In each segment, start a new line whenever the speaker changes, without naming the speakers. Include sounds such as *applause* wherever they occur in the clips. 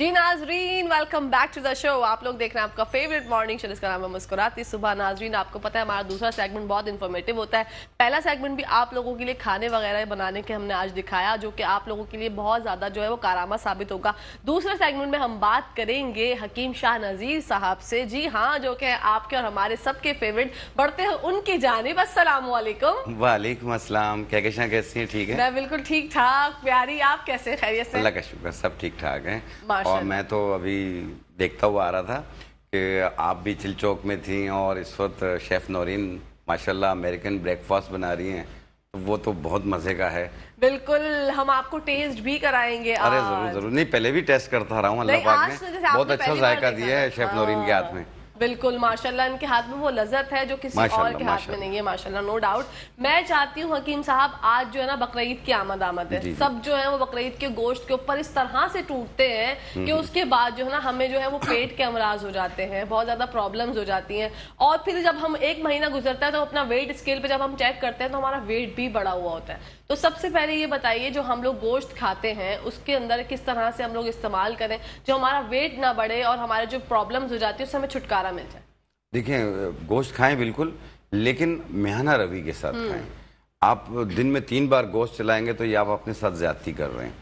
जी नाजरीन welcome back to the show आप लोग देख रहे हैं आपका फेवरेट मॉर्निंग शो इसका नाम है मुस्कुराती सुबह नाजरीन आपको पता है हमारा दूसरा सेगमेंट बहुत इन्फॉर्मेटिव होता है पहला सेगमेंट भी आप लोगों के लिए खाने वगैरह बनाने के हमने आज दिखाया जो कि आप लोगों के लिए बहुत ज़्यादा जो है वो कारामा साबित होगा दूसरे सेगमेंट में हम बात करेंगे हकीम शाह नज़ीर साहब से जी हाँ जो कि आपके और हमारे सबके फेवरेट बढ़ते हैं उनकी जानब असलम
वालेकुम असलम क्या कैसे ठीक है मैं
बिल्कुल ठीक ठाक प्यारी आप कैसे खैरियत से अल्लाह
का शुक्र सब ठीक ठाक है और मैं तो अभी देखता हुआ आ रहा था कि आप भी चिलचौक में थी और इस वक्त शेफ़ नौरीन माशाल्लाह अमेरिकन ब्रेकफास्ट बना रही हैं तो वो तो बहुत मजे का है
बिल्कुल हम आपको टेस्ट भी कराएंगे अरे जरूर
जरूर नहीं पहले भी टेस्ट करता रहा हूँ अल्लाह पाक ने तो बहुत अच्छा जायका दिया है शेफ नौरीन के हाथ हाँ। में
बिल्कुल माशाल्लाह इनके हाथ में वो लजत है जो किसी और के हाथ में नहीं है माशाल्लाह नो डाउट मैं चाहती हूँ हकीम साहब आज जो है ना बकरीद की आमद आमद है सब जो है वो बकरीद के गोश्त के ऊपर इस तरह से टूटते हैं हम्म, कि हम्म। उसके बाद जो है ना हमें जो है वो पेट के अमराज हो जाते हैं बहुत ज़्यादा प्रॉब्लम हो जाती है और फिर जब हम एक महीना गुजरता है तो अपना वेट स्केल पर जब हम चेक करते हैं तो हमारा वेट भी बढ़ा हुआ होता है तो सबसे पहले ये बताइए जो हम लोग गोश्त खाते हैं उसके अंदर किस तरह से हम लोग इस्तेमाल करें जो हमारा वेट ना बढ़े और हमारे जो प्रॉब्लम हो जाती है उससे हमें छुटकारा सहारा मिल जाए
देखिए गोश्त खाएं बिल्कुल लेकिन मेहाना रवि के साथ हम्म। खाएं आप दिन में तीन बार गोश्त चलाएंगे तो ये आप अपने साथ ज्यादती कर रहे हैं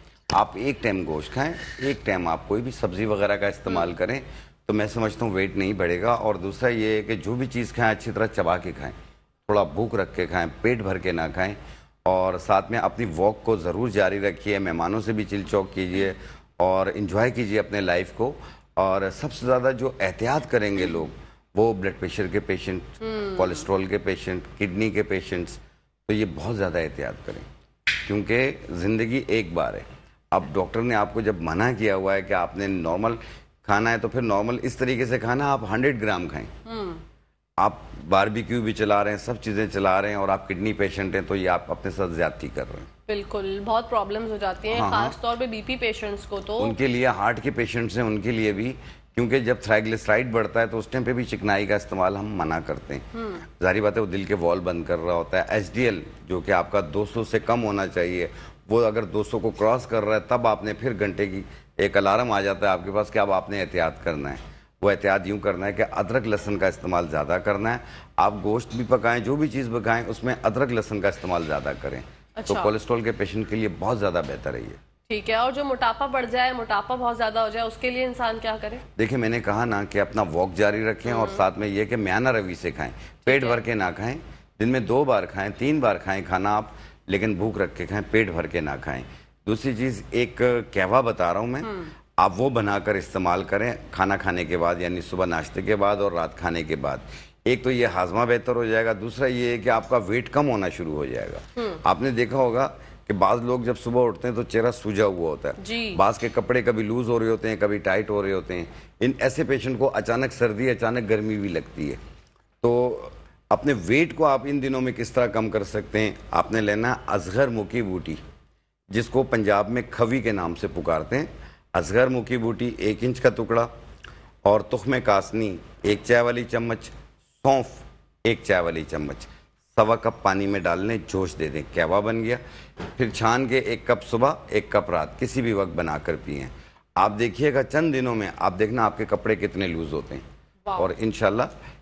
आप एक टाइम गोश्त खाएं एक टाइम आप कोई भी सब्जी वगैरह का इस्तेमाल हम्म। करें तो मैं समझता हूँ वेट नहीं बढ़ेगा और दूसरा ये है कि जो भी चीज़ खाएं अच्छी तरह चबा के खाएं थोड़ा भूख रख के खाएं पेट भर के ना खाएं और साथ में अपनी वॉक को ज़रूर जारी रखिए मेहमानों से भी चिलचौक कीजिए और इन्जॉय कीजिए अपने लाइफ को और सबसे ज़्यादा जो एहतियात करेंगे लोग वो ब्लड प्रेशर के पेशेंट कोलेस्ट्रॉल हम्म। के पेशेंट किडनी के पेशेंट्स तो ये बहुत ज़्यादा एहतियात करें क्योंकि ज़िंदगी एक बार है अब डॉक्टर ने आपको जब मना किया हुआ है कि आपने नॉर्मल खाना है तो फिर नॉर्मल इस तरीके से खाना आप हंड्रेड ग्राम खाएं हम्म। आप बारबेक्यू भी चला रहे हैं सब चीज़ें चला रहे हैं और आप किडनी पेशेंट हैं तो ये आप अपने साथ ज्यादती कर रहे हैं
बिल्कुल बहुत प्रॉब्लम्स हो जाती हैं हाँ, पर हाँ। पे बीपी पेशेंट्स को तो
उनके लिए हार्ट के पेशेंट्स हैं उनके लिए भी क्योंकि जब थ्राइग्लिसराइड बढ़ता है तो उस टाइम पे भी चिकनाई का इस्तेमाल हम मना करते हैं हम्म। जारी बात है वो दिल के वॉल बंद कर रहा होता है एच जो कि आपका 200 से कम होना चाहिए वो अगर 200 को क्रॉस कर रहा है तब आपने फिर घंटे की एक अलार्म आ जाता है आपके पास कि अब आप आपने एहतियात करना है वो एहतियात यूँ करना है कि अदरक लहसन का इस्तेमाल ज़्यादा करना है आप गोश्त भी पकाएं जो भी चीज़ पकाएं उसमें अदरक लहसन का इस्तेमाल ज़्यादा करें अच्छा। तो कोलेस्ट्रॉल के पेशेंट के लिए बहुत ज़्यादा बेहतर है ये
ठीक है और जो मोटापा बढ़ जाए मोटापा बहुत ज़्यादा हो जाए उसके लिए इंसान क्या करे
देखिए मैंने कहा ना कि अपना वॉक जारी रखें और हम्म। साथ में ये कि म्याना रवि से खाएं पेट भर के ना खाएं दिन में दो बार खाएं तीन बार खाएं खाना आप लेकिन भूख रख के खाएं पेट भर के ना खाएं दूसरी चीज़ एक कहवा बता रहा हूँ मैं हम्म। आप वो बनाकर इस्तेमाल करें खाना खाने के बाद यानी सुबह नाश्ते के बाद और रात खाने के बाद एक तो ये हाजमा बेहतर हो जाएगा दूसरा ये है कि आपका वेट कम होना शुरू हो जाएगा हम्म। आपने देखा होगा कि बाज लोग जब सुबह उठते हैं तो चेहरा सूजा हुआ होता है बाज के कपड़े कभी लूज हो रहे होते हैं कभी टाइट हो रहे होते हैं इन ऐसे पेशेंट को अचानक सर्दी अचानक गर्मी भी लगती है तो अपने वेट को आप इन दिनों में किस तरह कम कर सकते हैं आपने लेना असगर मुखी बूटी जिसको पंजाब में खवी के नाम से पुकारते हैं असगर मुखी बूटी एक इंच का टुकड़ा और तुख में कासनी एक चाय वाली चम्मच सौंफ एक चाय वाली चम्मच सवा कप पानी में डाल लें जोश दे दें कहवा बन गया फिर छान के एक कप सुबह एक कप रात किसी भी वक्त बना कर पिए आप देखिएगा चंद दिनों में आप देखना आपके कपड़े कितने लूज़ होते हैं और इन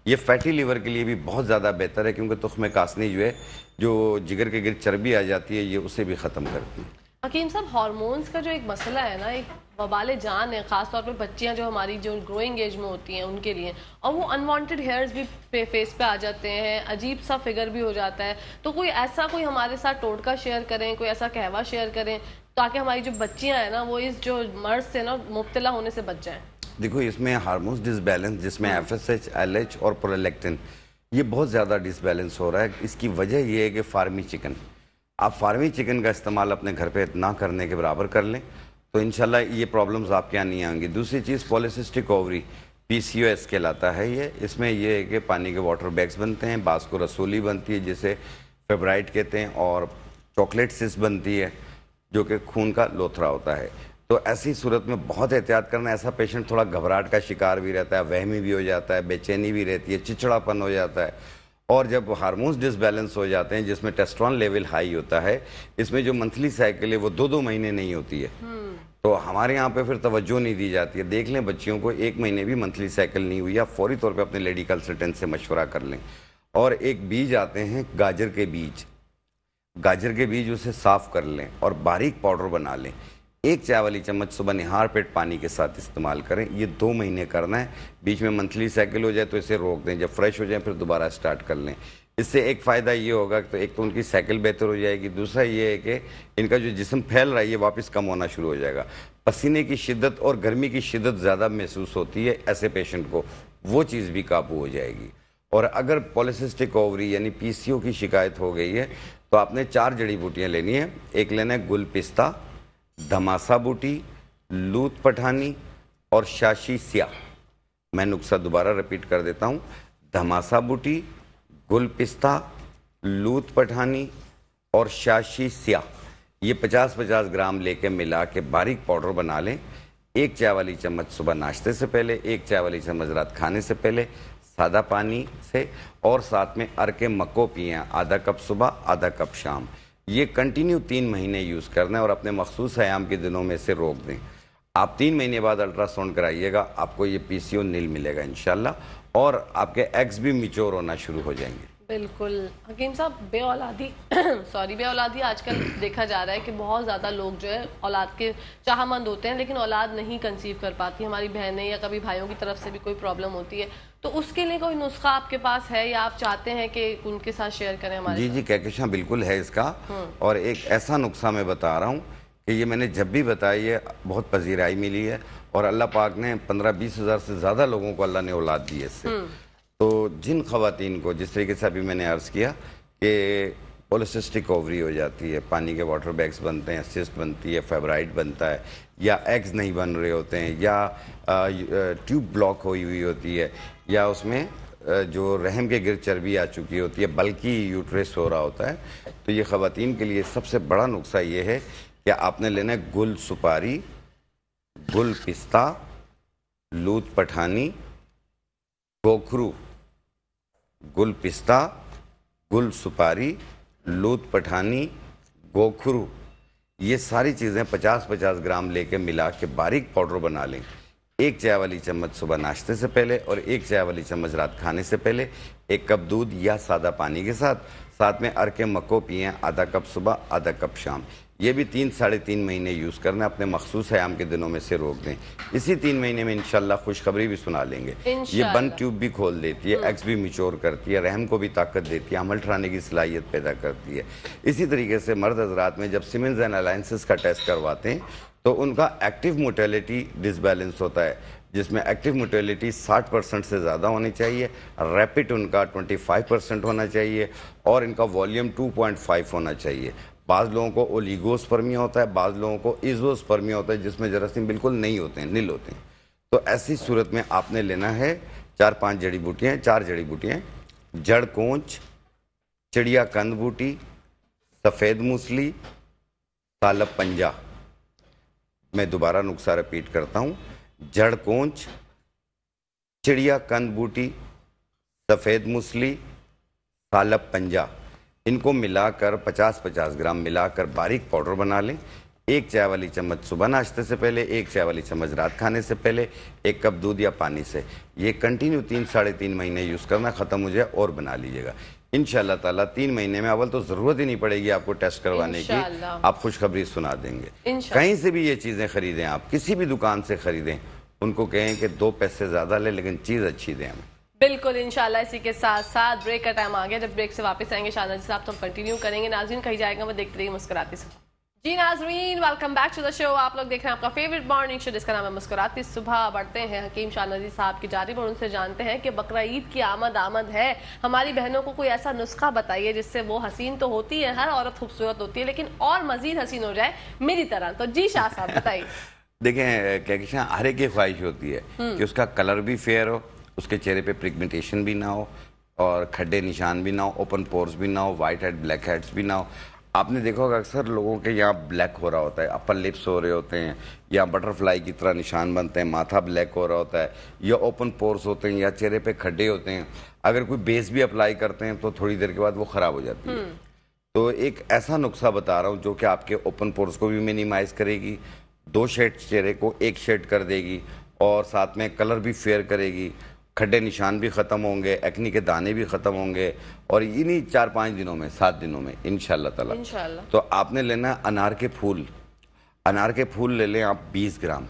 ये फैटी लीवर के लिए भी बहुत ज़्यादा बेहतर है क्योंकि तुख में कासनी जो है जो जिगर के गिर चर्बी आ जाती है ये उसे भी ख़त्म करती है
हकीम साहब हारमोन्स का जो एक मसला है ना एक वबाल जान है ख़ासतौर पर बच्चियाँ जो हमारी जो ग्रोइंग एज में होती हैं उनके लिए और वो अनवांटेड हेयर्स भी पे फेस पे आ जाते हैं अजीब सा फिगर भी हो जाता है तो कोई ऐसा कोई हमारे साथ टोटका शेयर करें कोई ऐसा कहवा शेयर करें ताकि हमारी जो बच्चियाँ हैं ना वो इस जो मर्ज से ना मुबतला होने से बच जाएँ
देखो इसमें हारमोन डिसबैलेंस जिसमें F S H L H और प्रोलेक्टिन ये बहुत ज़्यादा डिसबैलेंस हो रहा है इसकी वजह यह है कि फार्मी चिकन आप फार्मी चिकन का इस्तेमाल अपने घर पे ना करने के बराबर कर लें तो इन ये प्रॉब्लम्स आपके यहाँ नहीं आएंगी दूसरी चीज़ polycystic ovary P C O S कहलाता है ये इसमें यह है कि पानी के वाटर बैग्स बनते हैं बास को रसोली बनती है जिसे फेब्राइट कहते हैं और चॉकलेट सिस बनती है जो कि खून का लोथरा होता है तो ऐसी सूरत में बहुत एहतियात करना ऐसा पेशेंट थोड़ा घबराहट का शिकार भी रहता है वहमी भी हो जाता है बेचैनी भी रहती है चिचड़ापन हो जाता है और जब हार्मोन्स डिसबैलेंस हो जाते हैं जिसमें टेस्ट्रॉन लेवल हाई होता है इसमें जो मंथली साइकिल है वो दो दो महीने नहीं होती है हम्म। तो हमारे यहाँ पे फिर तवज्जो नहीं दी जाती है देख लें बच्चियों को एक महीने भी मंथली साइकिल नहीं हुई आप फौरी तौर पे अपने लेडी कंसल्टेंट से मशवरा कर लें और एक बीज आते हैं गाजर के बीज गाजर के बीज उसे साफ़ कर लें और बारीक पाउडर बना लें एक चाय वाली चम्मच सुबह निहार पेट पानी के साथ इस्तेमाल करें ये दो महीने करना है बीच में मंथली साइकिल हो जाए तो इसे रोक दें जब फ्रेश हो जाए फिर दोबारा स्टार्ट कर लें इससे एक फ़ायदा ये होगा तो एक तो उनकी साइकिल बेहतर हो जाएगी दूसरा ये है कि इनका जो जिसम फैल रहा है ये वापस कम होना शुरू हो जाएगा पसीने की शिद्दत और गर्मी की शिद्दत ज़्यादा महसूस होती है ऐसे पेशेंट को वो चीज़ भी काबू हो जाएगी और अगर पॉलिसिस्टिक ओवरी यानी पीसीओ की शिकायत हो गई है तो आपने चार जड़ी बूटियाँ लेनी है एक लेना है गुल पिस्ता धमासा बूटी लूत पठानी और शाशी सिया मैं नुस्खा दोबारा रिपीट कर देता हूँ धमासा बूटी गुल पिस्ता लूत पठानी और शाशी सिया ये 50-50 ग्राम लेके मिला के बारीक पाउडर बना लें एक चाय वाली चम्मच सुबह नाश्ते से पहले एक चाय वाली चम्मच रात खाने से पहले सादा पानी से और साथ में अर के मक्को पिए आधा कप सुबह आधा कप शाम ये कंटिन्यू तीन महीने यूज़ करना है और अपने मखसूस हयाम के दिनों में से रोक दें आप तीन महीने बाद अल्ट्रासाउंड कराइएगा आपको ये पी सी ओ नील मिलेगा इन और आपके एग्स भी मिच्योर होना शुरू हो जाएंगे
बिल्कुल हकीम साहब बे औलादी सॉरी *clears throat* बे औलादी आजकल *clears throat* देखा जा रहा है कि बहुत ज़्यादा लोग जो है औलाद के चाहमंद होते हैं लेकिन औलाद नहीं कंसीव कर पाती हमारी बहनें या कभी भाइयों की तरफ से भी कोई प्रॉब्लम होती है तो उसके लिए कोई नुस्खा आपके पास है या आप चाहते हैं कि उनके साथ शेयर करें हमारे
जी जी कहकशां बिल्कुल है इसका हम्म। और एक ऐसा नुस्खा मैं बता रहा हूँ कि ये मैंने जब भी बताई है बहुत पजीराई मिली है और अल्लाह पाक ने पंद्रह बीस हज़ार से ज़्यादा लोगों को अल्लाह ने औलाद दी है इससे हम्म। तो जिन खातन को जिस तरीके से अभी मैंने अर्ज़ किया कि पोलिसिस्टिक ओवरी हो जाती है पानी के वाटर बैग्स बनते हैं सिस्ट बनती है फेबराइड बनता है या एग्स नहीं बन रहे होते हैं या ट्यूब ब्लॉक हुई हुई होती है या उसमें जो रहम के गिर चर्बी आ चुकी होती है बल्कि यूट्रेस हो रहा होता है तो ये ख़वान के लिए सबसे बड़ा नुस्खा ये है कि आपने लेना है गुल सुपारी गुल पिस्ता लूत पठानी गोखरू गुल पिस्ता गुल सुपारी लूत पठानी गोखरू ये सारी चीज़ें 50-50 ग्राम लेके मिला के बारीक पाउडर बना लें एक चाय वाली चम्मच सुबह नाश्ते से पहले और एक चाय वाली चम्मच रात खाने से पहले एक कप दूध या सादा पानी के साथ साथ में अरके मक्को पिएँ आधा कप सुबह आधा कप शाम ये भी तीन साढ़े तीन महीने यूज़ करना अपने मखसूस हयाम के दिनों में से रोक दें इसी तीन महीने में इनशाला खुशखबरी भी सुना लेंगे ये बंद ट्यूब भी खोल देती है एक्स हम्म। भी मिचोर करती है रहम को भी ताकत देती है अमल ठराने की सलाहियत पैदा करती है इसी तरीके से मर्द हजरात में जब सिमेंस एंड अलाइंसिस का टेस्ट करवाते हैं तो उनका एक्टिव मोटेलिटी डिसबैलेंस होता है जिसमें एक्टिव मोटेलिटी 60 परसेंट से ज़्यादा होनी चाहिए रैपिड उनका 25 परसेंट होना चाहिए और इनका वॉल्यूम 2.5 होना चाहिए बाज़ लोगों को ओलीगोस्पर्मिया होता है बाज़ लोगों को इजोस्पर्मिया होता है जिसमें जरासीम बिल्कुल नहीं होते हैं नील होते हैं तो ऐसी सूरत में आपने लेना है चार पांच जड़ी बूटियाँ चार जड़ी बूटियाँ जड़ कोंच चिड़िया कंद बूटी सफ़ेद मूसली सालब पंजा मैं दोबारा नुस्खा रिपीट करता हूँ जड़ कोंच चिड़िया कंद बूटी सफ़ेद मूसली सालब पंजा इनको मिलाकर 50-50 ग्राम मिलाकर बारीक पाउडर बना लें एक चाय वाली चम्मच सुबह नाश्ते से पहले एक चाय वाली चम्मच रात खाने से पहले एक कप दूध या पानी से ये कंटिन्यू तीन साढ़े तीन महीने यूज़ करना ख़त्म हो जाए और बना लीजिएगा इन ताला तीन महीने में अवल तो ज़रूरत ही नहीं पड़ेगी आपको टेस्ट करवाने की आप खुशखबरी सुना देंगे कहीं से भी ये चीज़ें खरीदें आप किसी भी दुकान से खरीदें उनको कहें कि दो पैसे ज़्यादा लें लेकिन चीज़ अच्छी दें हमें
बिल्कुल इंशाल्लाह इसी के साथ साथ ब्रेक का टाइम आ गया जब ब्रेक से वापस आएंगे शाहना जी साहब तो हम कंटिन्यू करेंगे नाजरीन कहीं जाएगा वो देखते रहिए मुस्कुराती सुबह जी नाजरीन welcome back to the show आप लोग देख रहे हैं आपका फेवरेट मॉर्निंग शो जिसका नाम है मुस्कुराती सुबह बढ़ते हैं हकीम शाह साहब की जारी और उनसे जानते हैं कि बकरा ईद की आमद आमद है हमारी बहनों को कोई ऐसा नुस्खा बताइए जिससे वो हसीन तो होती है हर औरत खूबसूरत होती है लेकिन और मजीद हसीन हो जाए मेरी तरह तो जी शाह साहब बताइए
*laughs* देखें क्या कहते हैं हर एक ख्वाहिश होती है हम्म। कि उसका कलर भी फेयर हो उसके चेहरे पे प्रिगमेंटेशन भी ना हो और खड्डे निशान भी ना हो ओपन पोर्स भी ना हो वाइट हेड ब्लैक हेड्स भी ना हो आपने देखा होगा अक्सर लोगों के यहाँ ब्लैक हो रहा होता है अपर लिप्स हो रहे होते हैं या बटरफ्लाई की तरह निशान बनते हैं माथा ब्लैक हो रहा होता है या ओपन पोर्स होते हैं या चेहरे पे खड्डे होते हैं अगर कोई बेस भी अप्लाई करते हैं तो थोड़ी देर के बाद वो ख़राब हो जाती है हम्म। तो एक ऐसा नुस्खा बता रहा हूँ जो कि आपके ओपन पोर्स को भी मिनिमाइज़ करेगी दो शेड चेहरे को एक शेड कर देगी और साथ में कलर भी फेयर करेगी खड्डे निशान भी ख़त्म होंगे एक्नी के दाने भी ख़त्म होंगे और इन्हीं चार पाँच दिनों में सात दिनों में इन ताला तो आपने लेना अनार के फूल अनार के फूल ले लें आप 20 ग्राम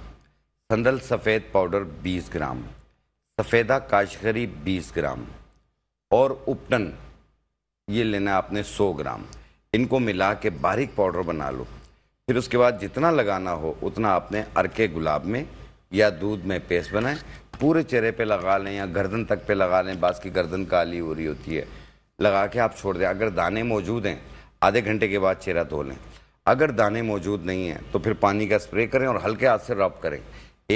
संदल सफ़ेद पाउडर 20 ग्राम सफ़ेदा काशगरी 20 ग्राम और उपटन ये लेना आपने 100 ग्राम इनको मिला के बारीक पाउडर बना लो फिर उसके बाद जितना लगाना हो उतना आपने अरके गुलाब में या दूध में पेस्ट बनाएं पूरे चेहरे पे लगा लें या गर्दन तक पे लगा लें बास की गर्दन काली हो रही होती है लगा के आप छोड़ दें अगर दाने मौजूद हैं आधे घंटे के बाद चेहरा धो लें अगर दाने मौजूद नहीं हैं तो फिर पानी का स्प्रे करें और हल्के हाथ से रब करें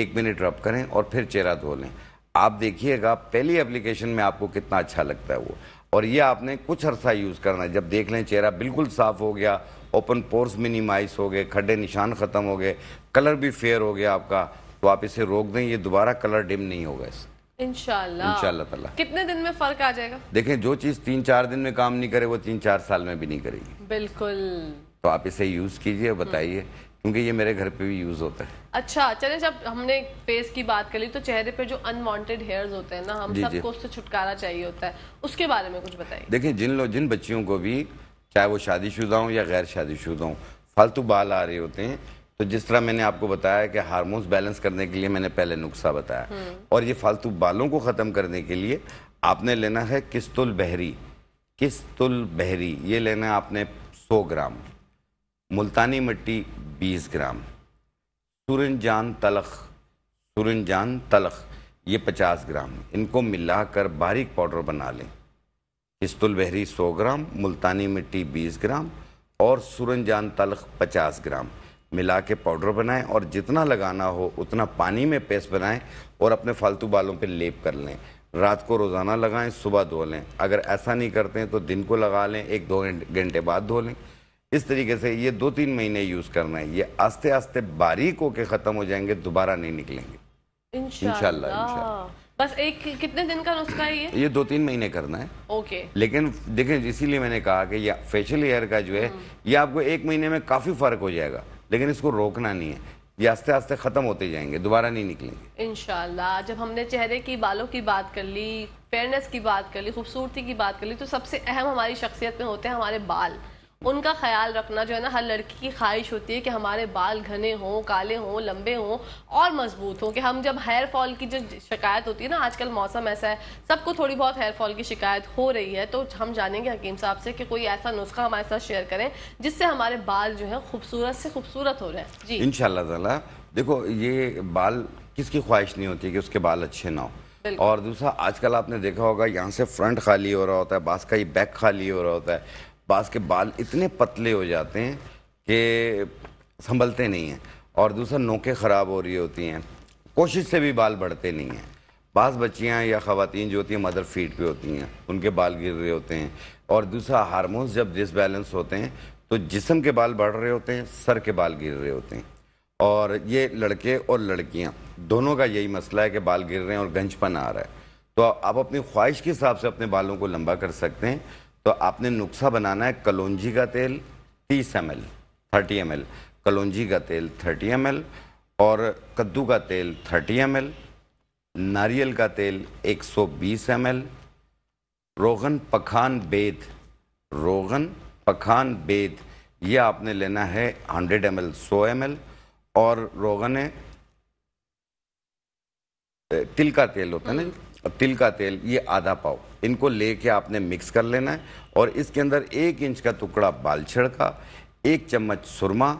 एक मिनट रब करें और फिर चेहरा धो लें आप देखिएगा पहली एप्लीकेशन में आपको कितना अच्छा लगता है वो और ये आपने कुछ अरसा यूज़ करना है जब देख लें चेहरा बिल्कुल साफ़ हो गया ओपन पोर्स मिनिमाइज हो गए खड्डे निशान ख़त्म हो गए कलर भी फेयर हो गया आपका तो आप इसे रोक दें ये दोबारा कलर डिम नहीं होगा इससे
इंशाल्लाह ताला कितने दिन में फर्क आ जाएगा
देखें जो चीज तीन चार दिन में काम नहीं करे वो तीन चार साल में भी नहीं करेगी बिल्कुल तो आप इसे यूज कीजिए बताइए क्योंकि ये मेरे घर पे भी यूज होता है
अच्छा चले जब हमने फेस की बात कर ली तो चेहरे पे जो अनवांटेड हेयर्स होते हैं ना हम सबको उससे छुटकारा चाहिए होता है उसके बारे में कुछ बताइए
देखिये जिन लोग जिन बच्चियों को भी चाहे वो शादीशुदा हो या गैर शादीशुदा हो फालतू बाल आ रहे होते हैं तो जिस तरह मैंने आपको बताया कि हार्मोन्स बैलेंस करने के लिए मैंने पहले नुस्खा बताया हम्म। और ये फालतू बालों को ख़त्म करने के लिए आपने लेना है किस्तुल बहरी किस्तुल बहरी ये लेना है आपने 100 ग्राम मुल्तानी मिट्टी 20 ग्राम सुरन जान तलख सुरन जान तलख ये 50 ग्राम इनको मिलाकर बारीक पाउडर बना लें किस्तुल बहरी 100 ग्राम मुल्तानी मिट्टी 20 ग्राम और सुरन जान तलख 50 ग्राम मिला के पाउडर बनाएं और जितना लगाना हो उतना पानी में पेस्ट बनाएं और अपने फालतू बालों पे लेप कर लें रात को रोज़ाना लगाएं सुबह धो लें अगर ऐसा नहीं करते हैं तो दिन को लगा लें एक दो घंटे बाद धो लें इस तरीके से ये दो तीन महीने यूज़ करना है ये आस्ते आस्ते बारीक होके ख़त्म हो जाएंगे दोबारा नहीं निकलेंगे
इनशाला बस एक कितने दिन का नुस्खा है ये
ये दो तीन महीने करना है ओके लेकिन देखें इसीलिए मैंने कहा कि ये फेशियल हेयर का जो है हम्म। ये आपको एक महीने में काफ़ी फ़र्क हो जाएगा लेकिन इसको रोकना नहीं है ये आस्ते आस्ते खत्म होते जाएंगे दोबारा नहीं निकलेंगे
इनशाला जब हमने चेहरे की बालों की बात कर ली फेयरनेस की बात कर ली खूबसूरती की बात कर ली तो सबसे अहम हमारी शख्सियत में होते हैं हमारे बाल उनका ख्याल रखना जो है ना हर लड़की की ख्वाहिश होती है कि हमारे बाल घने हों काले हों लंबे हों और मजबूत हों कि हम जब हेयर फॉल की जो शिकायत होती है ना आजकल मौसम ऐसा है सबको थोड़ी बहुत हेयर फॉल की शिकायत हो रही है तो हम जानेंगे हकीम साहब से कि कोई ऐसा नुस्खा हमारे साथ शेयर करें जिससे हमारे बाल जो है खूबसूरत से खूबसूरत हो रहे हैं जी
इन देखो ये बाल किसकी ख्वाहिश नहीं होती कि उसके बाल अच्छे ना हो और दूसरा आजकल आपने देखा होगा यहाँ से फ्रंट खाली हो रहा होता है बास का ही बैक खाली हो रहा होता है पास के बाल इतने पतले हो जाते हैं कि संभलते नहीं हैं और दूसरा नोकें ख़राब हो रही होती हैं कोशिश से भी बाल बढ़ते नहीं हैं बास बच्चियाँ या ख़वातीन जो होती हैं मदर फीट पे होती हैं उनके बाल गिर रहे होते हैं और दूसरा हारमोन्स जब डिसबैलेंस होते हैं तो जिसम के बाल बढ़ रहे होते हैं सर के बाल गिर रहे होते हैं और ये लड़के और लड़कियाँ दोनों का यही मसला है कि बाल गिर रहे हैं और गंजपन आ रहा है तो आप अपनी ख्वाहिश के हिसाब से अपने बालों को लंबा कर सकते हैं तो आपने नुस्खा बनाना है कलौजी का तेल तीस M L thirty M L कलौजी का तेल थर्टी एम एल और कद्दू का तेल थर्टी एम एल नारियल का तेल एक सौ बीस एम एल रोगन पखान बेद रोगन पखान बेद ये आपने लेना है हंड्रेड एम एल सौ एम एल और रोगन तिल का तेल होता है ना हम्म। तिल का तेल ये आधा पाव इनको लेके आपने मिक्स कर लेना है और इसके अंदर एक इंच का टुकड़ा बालछड़ का एक चम्मच सुरमा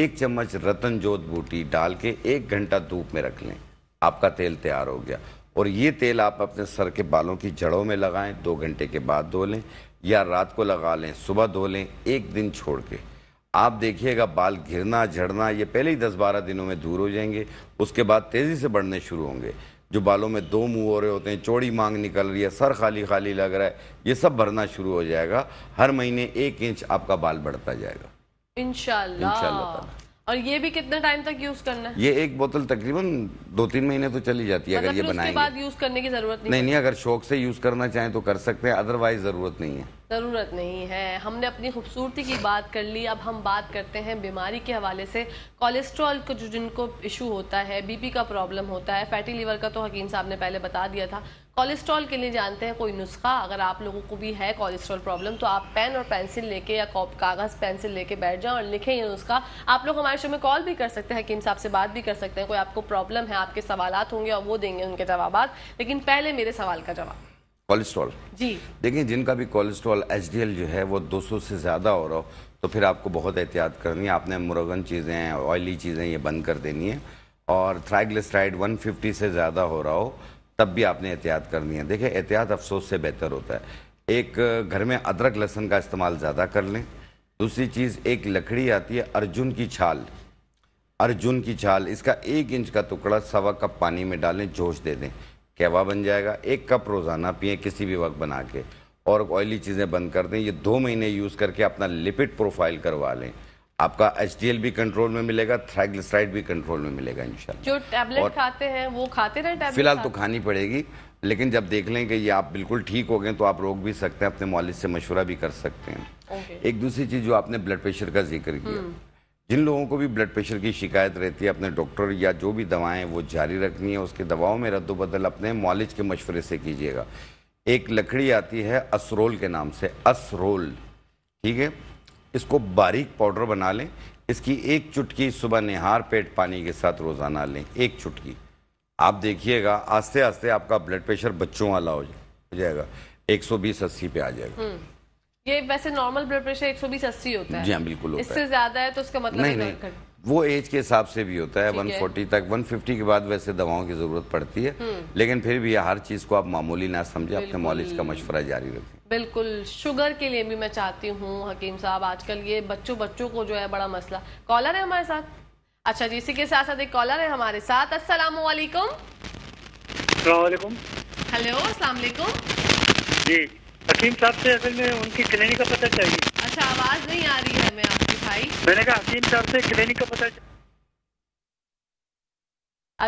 एक चम्मच रतन जोत बूटी डाल के एक घंटा धूप में रख लें आपका तेल तैयार हो गया और ये तेल आप अपने सर के बालों की जड़ों में लगाएं दो घंटे के बाद धो लें या रात को लगा लें सुबह धो लें एक दिन छोड़ के आप देखिएगा बाल गिरना झड़ना ये पहले ही दस बारह दिनों में दूर हो जाएंगे उसके बाद तेज़ी से बढ़ने शुरू होंगे जो बालों में दो मुंह हो रहे होते हैं चौड़ी मांग निकल रही है सर खाली खाली लग रहा है ये सब भरना शुरू हो जाएगा हर महीने एक इंच आपका बाल बढ़ता जाएगा
इन और ये भी कितने टाइम तक यूज करना है
ये एक बोतल तकरीबन दो तीन महीने तो चली जाती है अगर मतलब ये बनाएंगे बाद
यूज करने की जरूरत नहीं नहीं नहीं
अगर शौक से यूज करना चाहें तो कर सकते हैं अदरवाइज जरूरत नहीं है
ज़रूरत नहीं है हमने अपनी खूबसूरती की बात कर ली अब हम बात करते हैं बीमारी के हवाले से कोलेस्ट्रॉल को जो जिनको इशू होता है बीपी का प्रॉब्लम होता है फैटी लीवर का तो हकीम साहब ने पहले बता दिया था कोलेस्ट्रॉल के लिए जानते हैं कोई नुस्खा अगर आप लोगों को भी है कोलेस्ट्रॉल प्रॉब्लम तो आप पेन और पेंसिल लेके या कागज़ पेंसिल लेके बैठ जाएं और लिखें ये नुस्खा आप लोग हमारे शो में कॉल भी कर सकते हैं हकीम साहब से बात भी कर सकते हैं कोई आपको प्रॉब्लम है आपके सवाल होंगे और वो देंगे उनके जवाब लेकिन पहले मेरे सवाल का जवाब
कोलेस्ट्रॉल जी देखिए जिनका भी कोलेस्ट्रॉल एच जो है वो दो से ज़्यादा हो रहा हो तो फिर आपको बहुत एहतियात करनी है आपने मुरगन चीज़ें ऑयली चीज़ें ये बंद कर देनी है और थ्राइग्लिसराइड 150 से ज़्यादा हो रहा हो तब भी आपने एहतियात करनी है देखिए एहतियात अफसोस से बेहतर होता है एक घर में अदरक लहसन का इस्तेमाल ज़्यादा कर लें दूसरी चीज़ एक लकड़ी आती है अर्जुन की छाल अर्जुन की छाल इसका एक इंच का टुकड़ा सवा कप पानी में डालें जोश दे दें कहवा बन जाएगा एक कप रोज़ाना पिए किसी भी वक्त बना के और ऑयली चीज़ें बंद कर दें ये दो महीने यूज़ करके अपना लिपिड प्रोफाइल करवा लें आपका एच भी कंट्रोल में मिलेगा थ्राइग्लिसराइड भी कंट्रोल में मिलेगा इन जो
टैबलेट खाते हैं वो खाते रहे फिलहाल तो
खानी पड़ेगी लेकिन जब देख लें कि ये आप बिल्कुल ठीक हो गए तो आप रोक भी सकते हैं अपने मॉलिज से मशवरा भी कर सकते हैं एक दूसरी चीज़ जो आपने ब्लड प्रेशर का जिक्र किया हम्म। जिन लोगों को भी ब्लड प्रेशर की शिकायत रहती है अपने डॉक्टर या जो भी दवाएं वो जारी रखनी है उसके दवाओं में रद्दोबदल अपने मॉलिज के मशवरे से कीजिएगा एक लकड़ी आती है असरोल के नाम से असरोल ठीक है इसको बारीक पाउडर बना लें इसकी एक चुटकी सुबह निहार पेट पानी के साथ रोज़ाना लें एक चुटकी आप देखिएगा आस्ते आस्ते आपका ब्लड प्रेशर बच्चों वाला हो जाएगा एक सौ बीस अस्सी पे आ जाएगा
हम्म। ये वैसे नॉर्मल ब्लड प्रेशर एक सौ बीस अस्सी होता है जी हाँ बिल्कुल इससे ज्यादा है तो उसका मतलब नहीं नहीं
वो एज के हिसाब से भी होता है 140 तक 150 के बाद वैसे दवाओं की जरूरत पड़ती है हम्म। लेकिन फिर भी हर चीज को आप मामूली ना समझे अपने मॉलिज का मशवरा जारी रखें
बिल्कुल शुगर के लिए भी मैं चाहती हूँ हकीम साहब आजकल ये बच्चों बच्चों को जो है बड़ा मसला कॉलर है हमारे साथ अच्छा जी इसी के साथ साथ एक कॉलर है हमारे साथ अस्सलाम वालेकुम
हेलो
अस्सलाम वालेकुम
जी हकीम साहब से असल में उनकी क्लिनिक का पता चाहिए
अच्छा आवाज नहीं आ रही है मैं आपकी भाई
मैंने कहा हकीम साहब से क्लिनिक का पता चाहिए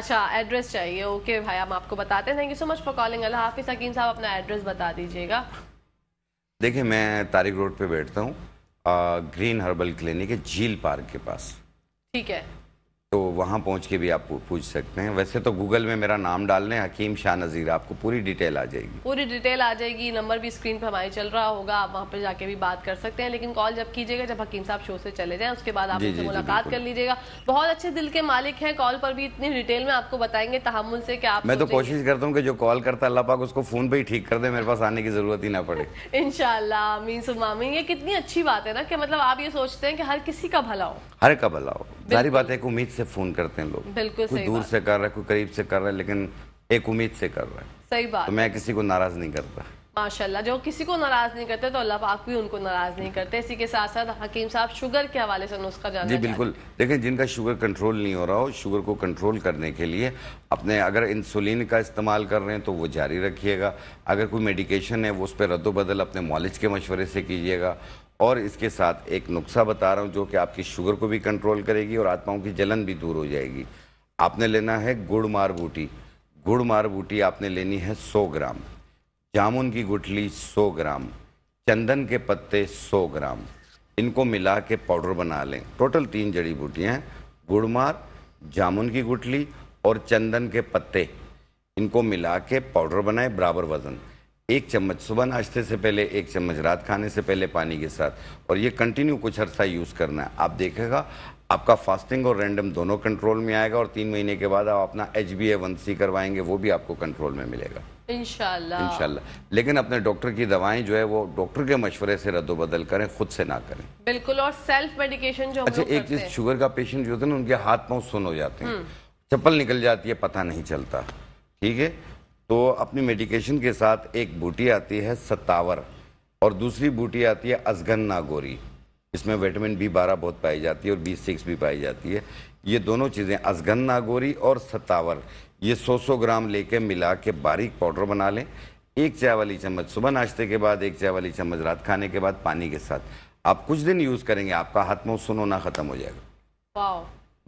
अच्छा एड्रेस चाहिए ओके भाई हम आपको बताते हैं thank you so much for calling अल्लाह हाफिज़ हकीम साहब अपना एड्रेस बता दीजिएगा
देखिए मैं तारिक रोड पे बैठता हूँ ग्रीन हर्बल क्लिनिक है झील पार्क के पास ठीक है तो वहाँ पहुँच के भी आप पूछ सकते हैं वैसे तो गूगल में मेरा नाम डाल लें हकीम शाह नज़ीर आपको पूरी डिटेल आ जाएगी
पूरी डिटेल आ जाएगी नंबर भी स्क्रीन पर हमारे चल रहा होगा आप वहाँ पर जाके भी बात कर सकते हैं लेकिन कॉल जब कीजिएगा जब हकीम साहब शो से चले जाएँ उसके बाद आप उनसे मुलाकात कर लीजिएगा बहुत अच्छे दिल के मालिक हैं कॉल पर भी इतनी डिटेल में आपको बताएंगे तहमुल से कि आप मैं तो कोशिश
करता हूँ कि जो कॉल करता है अल्लाह पाक उसको फ़ोन पर ही ठीक कर दे मेरे पास आने की ज़रूरत ही ना पड़े
*laughs* इन आमीन मामी ये कितनी अच्छी बात है ना कि मतलब आप ये सोचते हैं कि हर किसी का भला हो
हर का भला हो सारी बात है उम्मीद से से फ़ोन करते हैं लोग बिल्कुल कोई दूर से कर रहा है कोई करीब से कर रहा है लेकिन एक उम्मीद से कर रहा है सही बात तो मैं किसी को नाराज़ नहीं करता
माशाल्लाह जो किसी को नाराज़ नहीं करते तो अल्लाह पाक भी उनको नाराज़ नहीं करते इसी के साथ साथ हकीम साहब शुगर के हवाले से नुस्खा जाना जी बिल्कुल
देखें जिनका शुगर कंट्रोल नहीं हो रहा हो शुगर को कंट्रोल करने के लिए अपने अगर इंसुलिन का इस्तेमाल कर रहे हैं तो वो जारी रखिएगा अगर कोई मेडिकेशन है वो उस पर रद्दबदल अपने मॉलिज के मशवरे से कीजिएगा और इसके साथ एक नुस्खा बता रहा हूँ जो कि आपकी शुगर को भी कंट्रोल करेगी और आत्माओं की जलन भी दूर हो जाएगी आपने लेना है गुड़ मार बूटी गुड़ मार बूटी आपने लेनी है 100 ग्राम जामुन की गुठली 100 ग्राम चंदन के पत्ते 100 ग्राम इनको मिला के पाउडर बना लें टोटल तीन जड़ी बूटियाँ हैं गुड़मार जामुन की गुठली और चंदन के पत्ते इनको मिला के पाउडर बनाएँ बराबर वज़न एक चम्मच सुबह नाश्ते से पहले एक चम्मच रात खाने से पहले पानी के साथ और ये कंटिन्यू कुछ अर्सा यूज़ करना है आप देखेगा आपका फास्टिंग और रैंडम दोनों कंट्रोल में आएगा और तीन महीने के बाद आप अपना एच बी एन सी करवाएंगे वो भी आपको कंट्रोल में मिलेगा
इंशाल्लाह
इंशाल्लाह लेकिन अपने डॉक्टर की दवाएं जो है वो डॉक्टर के मशवरे से बदल करें खुद से ना करें
बिल्कुल और सेल्फ मेडिकेशन जो अच्छा एक चीज
शुगर का पेशेंट जो होता है ना उनके हाथ पाँव सुन हो जाते हैं हम्म। चप्पल निकल जाती है पता नहीं चलता ठीक है तो अपनी मेडिकेशन के साथ एक बूटी आती है सत्तावर और दूसरी बूटी आती है असगन नागोरी इसमें विटामिन बी बारह बहुत पाई जाती है और बी सिक्स भी पाई जाती है ये दोनों चीज़ें असगन नागोरी और सतावर ये 100-100 ग्राम लेके मिला के बारीक पाउडर बना लें एक चाय वाली चम्मच सुबह नाश्ते के बाद एक चाय वाली चम्मच रात खाने के बाद पानी के साथ आप कुछ दिन यूज़ करेंगे आपका हाथ मुँह सुनो ना ख़त्म हो जाएगा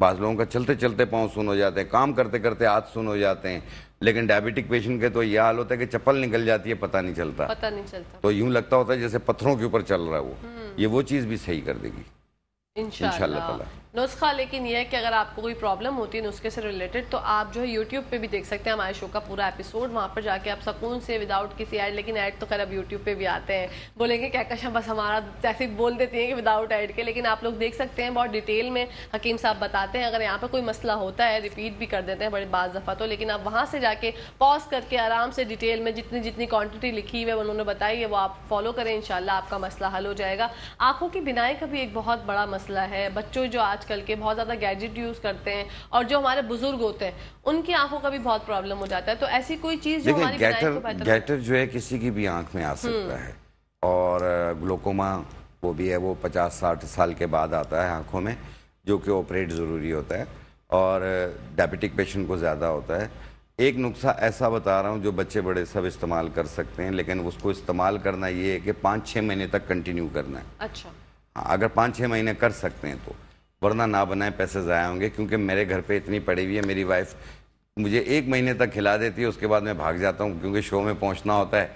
बाज लोगों का चलते चलते पाँव सुन हो जाते हैं काम करते करते हाथ सुन हो जाते हैं लेकिन डायबिटिक पेशेंट के तो यह हाल होता है कि चप्पल निकल जाती है पता नहीं चलता
पता नहीं चलता
तो यूं लगता होता है जैसे पत्थरों के ऊपर चल रहा है वो हम्म। ये वो चीज़ भी सही कर देगी
इनशाला नुस्खा लेकिन यह है कि अगर आपको कोई प्रॉब्लम होती है नुस्खे से रिलेटेड तो आप जो है यूट्यूब पे भी देख सकते हैं हमारे शो का पूरा एपिसोड वहाँ पर जाके आप सकून से विदाउट किसी ऐड लेकिन ऐड तो खैर अब यूट्यूब पे भी आते हैं बोलेंगे क्या कशा बस हमारा जैसे बोल देती है कि विदाउट ऐड के लेकिन आप लोग देख सकते हैं बहुत डिटेल में हकीम साहब बताते हैं अगर यहाँ पर कोई मसला होता है रिपीट भी कर देते हैं बड़े बाज दफ़ा तो लेकिन आप वहाँ से जाके पॉज करके आराम से डिटेल में जितनी जितनी क्वान्टिटी लिखी हुई है उन्होंने बताई है वो आप फॉलो करें इन आपका मसला हल हो जाएगा आँखों की बिनाई का भी एक बहुत बड़ा मसला है बच्चों जो आज आजकल के बहुत ज़्यादा गैजेट यूज़ करते हैं और जो हमारे बुजुर्ग होते हैं उनकी आंखों का भी बहुत प्रॉब्लम हो जाता है तो ऐसी कोई चीज़ जो हमारी गैटर तो
गैटर जो है किसी की भी आँख में आ सकता हम्म। है और ग्लोकोमा वो भी है वो पचास साठ साल के बाद आता है आँखों में जो कि ऑपरेट ज़रूरी होता है और डायबिटिक पेशेंट को ज़्यादा होता है एक नुस्खा ऐसा बता रहा हूँ जो बच्चे बड़े सब इस्तेमाल कर सकते हैं लेकिन उसको इस्तेमाल करना ये है कि पाँच छः महीने तक कंटिन्यू करना है अच्छा हाँ अगर पाँच छः महीने कर सकते हैं तो वरना ना बनाए पैसे ज़ाया होंगे क्योंकि मेरे घर पे इतनी पड़ी हुई है मेरी वाइफ मुझे एक महीने तक खिला देती है उसके बाद मैं भाग जाता हूँ क्योंकि शो में पहुँचना होता है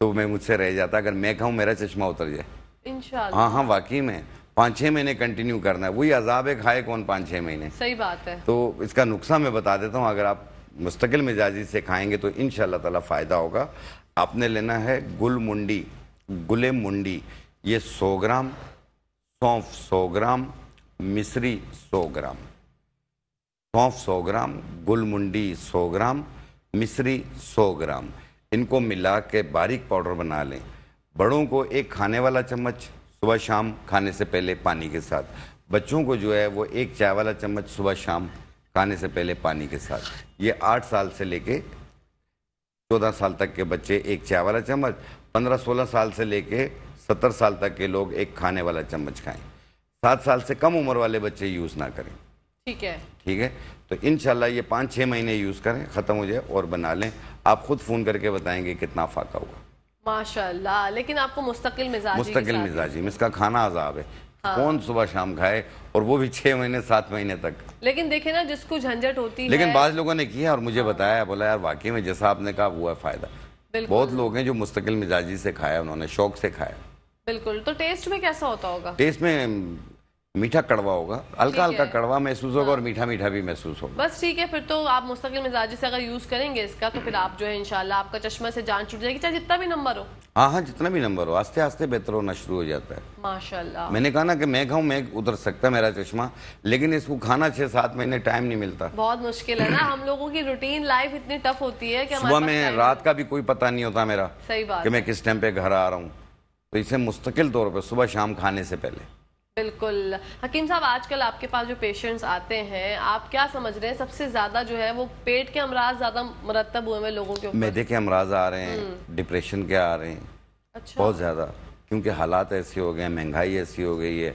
तो मैं मुझसे रह जाता अगर मैं खाऊँ मेरा चश्मा उतर जाए हाँ हाँ वाकई में पाँच छः महीने कंटिन्यू करना है वही अजाब है खाए कौन पाँच छः महीने सही बात है तो इसका नुकसान मैं बता देता हूँ अगर आप मुस्तकिल मिजाजी से खाएंगे तो इन ताला फ़ायदा होगा आपने लेना है गुल मुंडी गुले मुंडी ये सौ ग्राम सौंफ सौ ग्राम मिश्री 100 ग्राम सौंफ 100 ग्राम गुलमुंडी 100 ग्राम मिश्री 100 ग्राम इनको मिला के बारीक पाउडर बना लें बड़ों को एक खाने वाला चम्मच सुबह शाम खाने से पहले पानी के साथ बच्चों को जो है वो एक चाय वाला चम्मच सुबह शाम खाने से पहले पानी के साथ ये आठ साल से लेके चौदह साल तक के बच्चे एक चाय वाला चम्मच पंद्रह सोलह साल से लेके सत्तर साल तक के लोग एक खाने वाला चम्मच खाएं सात साल से कम उम्र वाले बच्चे यूज़ ना करें ठीक है ठीक है तो इन ये पाँच छः महीने यूज़ करें ख़त्म हो जाए और बना लें आप ख़ुद फ़ोन करके बताएंगे कितना फ़ाका हुआ
माशाल्लाह लेकिन आपको मुस्तकिल मिजाजी मुस्तकिल
मिजाजी में इसका खाना आजाब है हाँ। कौन सुबह शाम खाए और वो भी छह महीने सात महीने तक
लेकिन देखे ना जिसको झंझट होती लेकिन है बाद
लोगों ने किया और मुझे हाँ। बताया बोला यार वाकई में जैसा आपने कहा वो है फायदा बहुत लोग हैं जो मुस्तकिल मिजाजी से खाया उन्होंने शौक से खाया
बिल्कुल तो टेस्ट में कैसा होता होगा
टेस्ट में मीठा कड़वा होगा हल्का हल्का कड़वा महसूस होगा हाँ। और मीठा मीठा भी महसूस होगा
बस ठीक है फिर तो आप मुस्तकिल मिजाजी से अगर यूज़ करेंगे इसका तो फिर आप जो है इनशाला आपका चश्मा से जान छूट जाएगी चाहे जितना भी नंबर हो
हाँ हाँ जितना भी नंबर हो आस्ते आस्ते बेहतर होना शुरू हो जाता है
माशाल्लाह
मैंने कहा ना कि मैं खाऊं मैं उतर सकता मेरा चश्मा लेकिन इसको खाना छह सात महीने टाइम नहीं मिलता
बहुत मुश्किल है ना हम लोगों की रूटीन लाइफ इतनी टफ होती है सुबह में
रात का भी कोई पता नहीं होता मेरा सही बात की मैं किस टाइम पे घर आ रहा हूँ तो इसे मुस्तकिल तौर पर सुबह शाम खाने से पहले
बिल्कुल हकीम साहब आजकल आपके पास जो पेशेंट्स आते हैं आप क्या समझ रहे हैं सबसे ज़्यादा जो है वो पेट के अमराज ज़्यादा मरतब हुए हैं लोगों के मैदे
के अमराज आ रहे हैं डिप्रेशन हम्म। के आ रहे हैं अच्छा बहुत ज़्यादा क्योंकि हालात ऐसे हो गए हैं महंगाई ऐसी हो गई है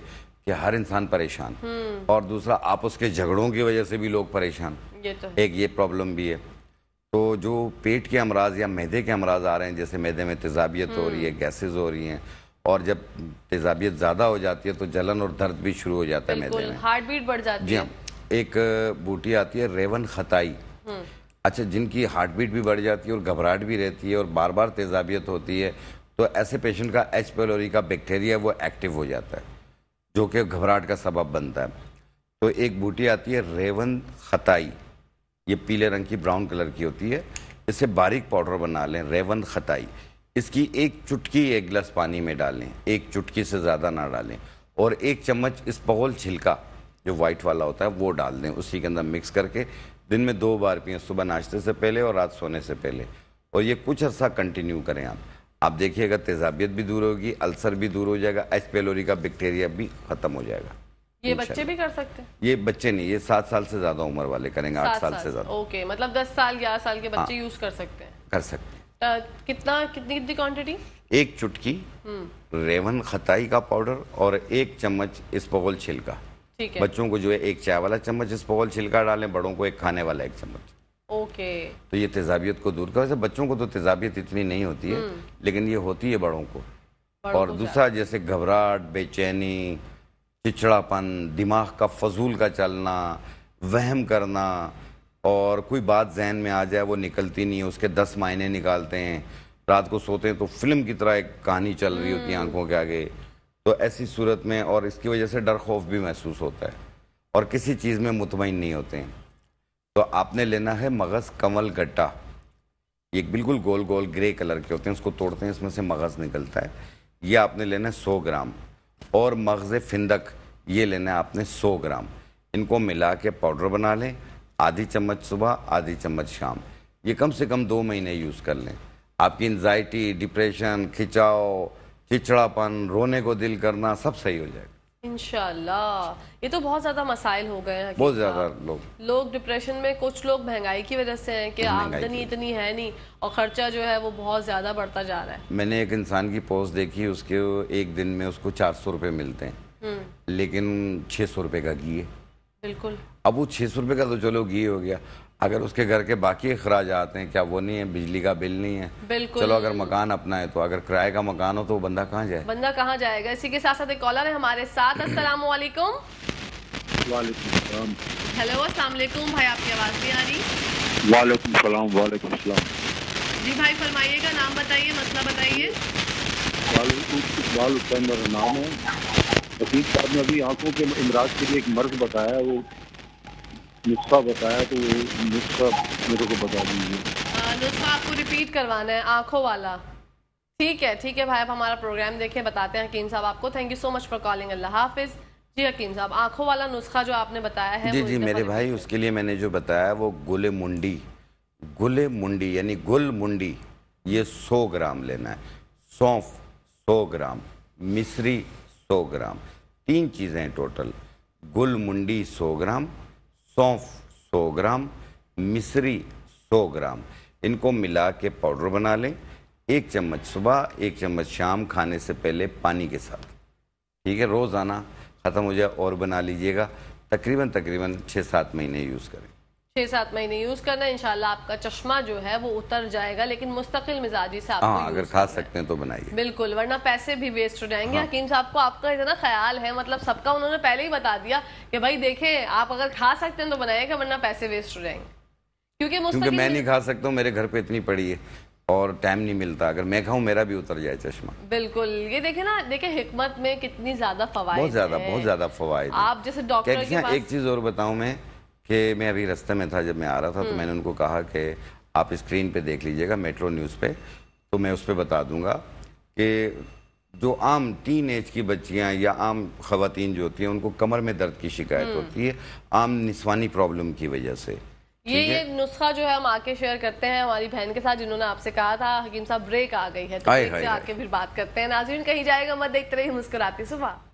कि हर इंसान परेशान हम्म। और दूसरा आपस के झगड़ों की वजह से भी लोग परेशान ये तो एक ये प्रॉब्लम भी है तो जो पेट के अमराज या मैदे के अमराज आ रहे हैं जैसे मैदे में तेजाबियत हो रही है गैसेज हम्म। हो रही है और जब तेजाबियत ज़्यादा हो जाती है तो जलन और दर्द भी शुरू हो जाता है मैदे में
हार्ट बीट बढ़ जाती जी है हाँ,
एक बूटी आती है रेवन खताई हम्म। अच्छा जिनकी हार्ट बीट भी बढ़ जाती है और घबराहट भी रहती है और बार बार तेजाबियत होती है तो ऐसे पेशेंट का एच पेलोरी का बैक्टीरिया वो एक्टिव हो जाता है जो कि घबराहट का सबब बनता है तो एक बूटी आती है रेवन खताई ये पीले रंग की ब्राउन कलर की होती है इसे बारीक पाउडर बना लें रेवन खताई इसकी एक चुटकी एक गिलास पानी में डालें एक चुटकी से ज़्यादा ना डालें और एक चम्मच स्पॉल छिलका जो वाइट वाला होता है वो डाल दें उसी के अंदर मिक्स करके दिन में दो बार पिए सुबह नाश्ते से पहले और रात सोने से पहले और ये कुछ अर्सा कंटिन्यू करें आप आप देखिएगा तेजाबियत भी दूर होगी अल्सर भी दूर हो जाएगा एच पेलोरी का बैक्टीरिया भी खत्म हो जाएगा ये बच्चे भी कर सकते हैं ये बच्चे नहीं ये सात साल से ज्यादा उम्र वाले करेंगे आठ साल, साल से ज्यादा
ओके मतलब दस साल ग्यारह साल के बच्चे यूज हाँ। कर सकते हैं कर सकते हैं कितना कितनी कितनी क्वांटिटी एक चुटकी हम्म।
रेवन खताई का पाउडर और एक चम्मच स्पगोल छिलका ठीक है बच्चों को जो है एक चाय वाला चम्मच स्पगोल छिलका डालें बड़ों को एक खाने वाला एक चम्मच ओके तो ये तेजाबियत को दूर कर वैसे बच्चों को तो तेजाबियत इतनी नहीं होती है हम्म। लेकिन ये होती है बड़ों को बड़ों और दूसरा जैसे घबराहट बेचैनी चिचड़ापन दिमाग का फजूल का चलना वहम करना और कोई बात जहन में आ जाए वो निकलती नहीं है उसके दस मायने निकालते हैं रात को सोते हैं तो फिल्म की तरह एक कहानी चल रही होती है हम्म। आंखों के आगे तो ऐसी सूरत में और इसकी वजह से डर खौफ भी महसूस होता है और किसी चीज़ में मुतमिन नहीं होते हैं तो आपने लेना है मगज़ कमल गट्टा ये बिल्कुल गोल गोल ग्रे कलर के होते हैं उसको तोड़ते हैं इसमें से मगज़ निकलता है ये आपने लेना है सौ ग्राम और मगज़ फिंदक ये लेना है आपने सौ ग्राम इनको मिला के पाउडर बना लें आधी चम्मच सुबह आधी चम्मच शाम ये कम से कम दो महीने यूज़ कर लें आपकी एनजाइटी डिप्रेशन खिंचाव चिचड़ापन रोने को दिल करना सब सही हो जाएगा
इंशाल्लाह ये तो बहुत ज्यादा मसाइल हो गए हैं बहुत
ज्यादा लोग
लोग डिप्रेशन में कुछ लोग महंगाई की वजह से हैं कि आमदनी इतनी है नहीं और खर्चा जो है वो बहुत ज्यादा बढ़ता जा रहा है
मैंने एक इंसान की पोस्ट देखी उसके एक दिन में उसको चार सौ रुपये मिलते हैं हम्म। लेकिन छह सौ रूपये का घी है बिल्कुल अब वो छः सौ रुपये का तो चलो घी हो गया अगर उसके घर के बाकी अखराज आते हैं क्या वो नहीं है बिजली का बिल नहीं है
बिल्कुल चलो अगर
मकान अपना है तो अगर किराए का मकान हो तो बंदा कहाँ जाए
बंदा कहाँ जाएगा इसी के साथ साथ एक कॉलर है हमारे साथ असल हेलो असल भाई आपकी आवाज़ भी आ रही
वालेकुम सलाम वालेकुम सलाम
जी भाई फरमाइएगा नाम बताइए मसला बताइए
नाम है वकील साहब ने अभी आंखों के इमराज के लिए एक मर्ज बताया वो नुस्खा बताया तो नुस्खा मेरे को बता दीजिए
नुस्खा आपको रिपीट करवाना है आंखों वाला ठीक है ठीक है भाई आप हमारा प्रोग्राम देखें बताते हैं हकीम साहब आपको thank you so much for calling अल्लाह हाफिज़ जी हकीम साहब आंखों वाला नुस्खा जो आपने बताया है जी जी मेरे
भाई उसके लिए मैंने जो बताया वो गुले मुंडी गुले मुंडी यानी गुल मुंडी ये सौ ग्राम लेना है सौंफ सौ ग्राम मिश्री सौ ग्राम तीन चीज़ें टोटल गुल मुंडी सौ ग्राम सौंफ 100 ग्राम मिश्री 100 ग्राम इनको मिला के पाउडर बना लें एक चम्मच सुबह एक चम्मच शाम खाने से पहले पानी के साथ ठीक है रोज़ाना ख़त्म हो जाए और बना लीजिएगा तकरीबन तकरीबन छः सात महीने यूज़ करें
छह सात महीने यूज करना इनशाला आपका चश्मा जो है वो उतर जाएगा लेकिन मुस्तकिल मिजाजी से आपको हाँ,
अगर खा सकते हैं तो बनाइए
बिल्कुल वरना पैसे भी वेस्ट हो जाएंगे हाँ। हकीम साहब को आपका इतना ख्याल है मतलब सबका उन्होंने पहले ही बता दिया कि भाई देखे आप अगर खा सकते हैं तो बनाएगा वरना पैसे वेस्ट हो जाएंगे क्योंकि क्योंकि मैं नहीं
खा सकता मेरे घर पे इतनी पड़ी है और टाइम नहीं मिलता अगर मैं खाऊं मेरा भी उतर जाए चश्मा
बिल्कुल ये देखे ना देखे हिकमत में कितनी ज्यादा फवायद बहुत ज्यादा बहुत
ज्यादा फवायद
आप जैसे डॉक्टर एक
चीज और बताऊं मैं कि मैं अभी रास्ते में था जब मैं आ रहा था तो हम्म। मैंने उनको कहा कि आप स्क्रीन पे देख लीजिएगा मेट्रो न्यूज़ पे तो मैं उस पर बता दूंगा कि जो आम टीन एज की बच्चियां या आम खातन जो होती हैं उनको कमर में दर्द की शिकायत हम्म। होती है आम निस्वानी प्रॉब्लम की वजह से
ये ये नुस्खा जो है हम आके शेयर करते हैं हमारी बहन के साथ जिन्होंने आपसे कहा था हकीम साहब ब्रेक आ गई है तो ब्रेक से आके फिर बात करते हैं नाजीन कहीं जाएगा मत देखते रहिए मुस्कुराती सुबह